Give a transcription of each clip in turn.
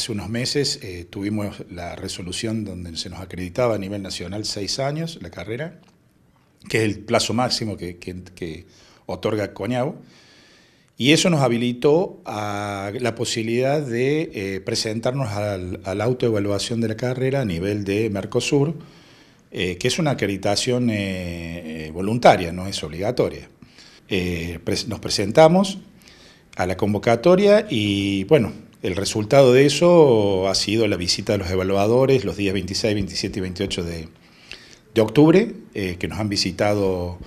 hace unos meses eh, tuvimos la resolución donde se nos acreditaba a nivel nacional seis años la carrera, que es el plazo máximo que, otorga coñau y eso nos habilitó a la posibilidad de eh, presentarnos a la autoevaluación de la carrera a nivel de Mercosur, eh, que es una acreditación voluntaria, no es obligatoria. nos presentamos a la convocatoria y bueno, el resultado de eso ha sido la visita de los evaluadores los días 26, 27 y 28 de, octubre, eh, que nos han visitado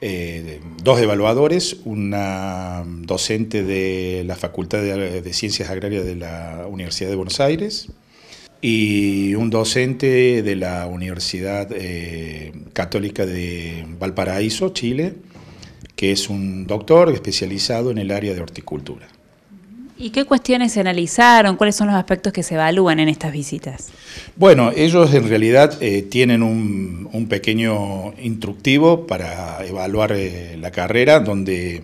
eh, dos evaluadores, una docente de la Facultad de, Ciencias Agrarias de la Universidad de Buenos Aires y un docente de la Universidad eh, Católica de Valparaíso, Chile, que es un doctor especializado en el área de horticultura. ¿Y qué cuestiones se analizaron? ¿Cuáles son los aspectos que se evalúan en estas visitas? Bueno, ellos en realidad eh, tienen un, pequeño instructivo para evaluar eh, la carrera, donde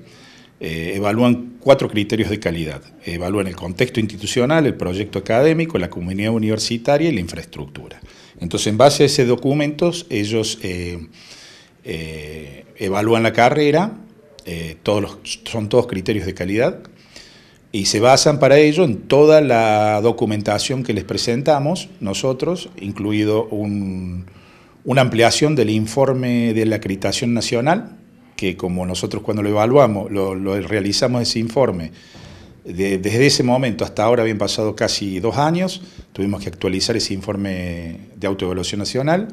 eh, evalúan cuatro criterios de calidad. Evalúan el contexto institucional, el proyecto académico, la comunidad universitaria y la infraestructura. Entonces, en base a esos documentos, ellos evalúan la carrera, todos son todos criterios de calidad y se basan para ello en toda la documentación que les presentamos nosotros, incluido una ampliación del informe de la acreditación nacional, que como nosotros cuando lo evaluamos, lo, realizamos ese informe, desde ese momento hasta ahora habían pasado casi dos años, tuvimos que actualizar ese informe de autoevaluación nacional.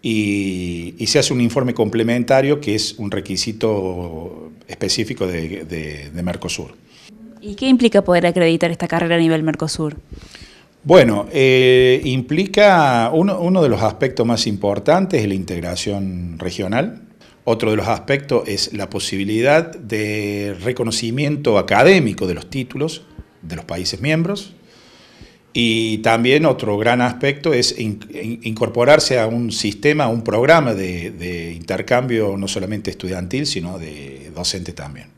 Y, se hace un informe complementario que es un requisito específico de Mercosur. ¿Y qué implica poder acreditar esta carrera a nivel Mercosur? Bueno, eh, implica uno, de los aspectos más importantes es la integración regional. Otro de los aspectos es la posibilidad de reconocimiento académico de los títulos de los países miembros. Y también otro gran aspecto es incorporarse a un sistema, a un programa de intercambio no solamente estudiantil, sino de docente también.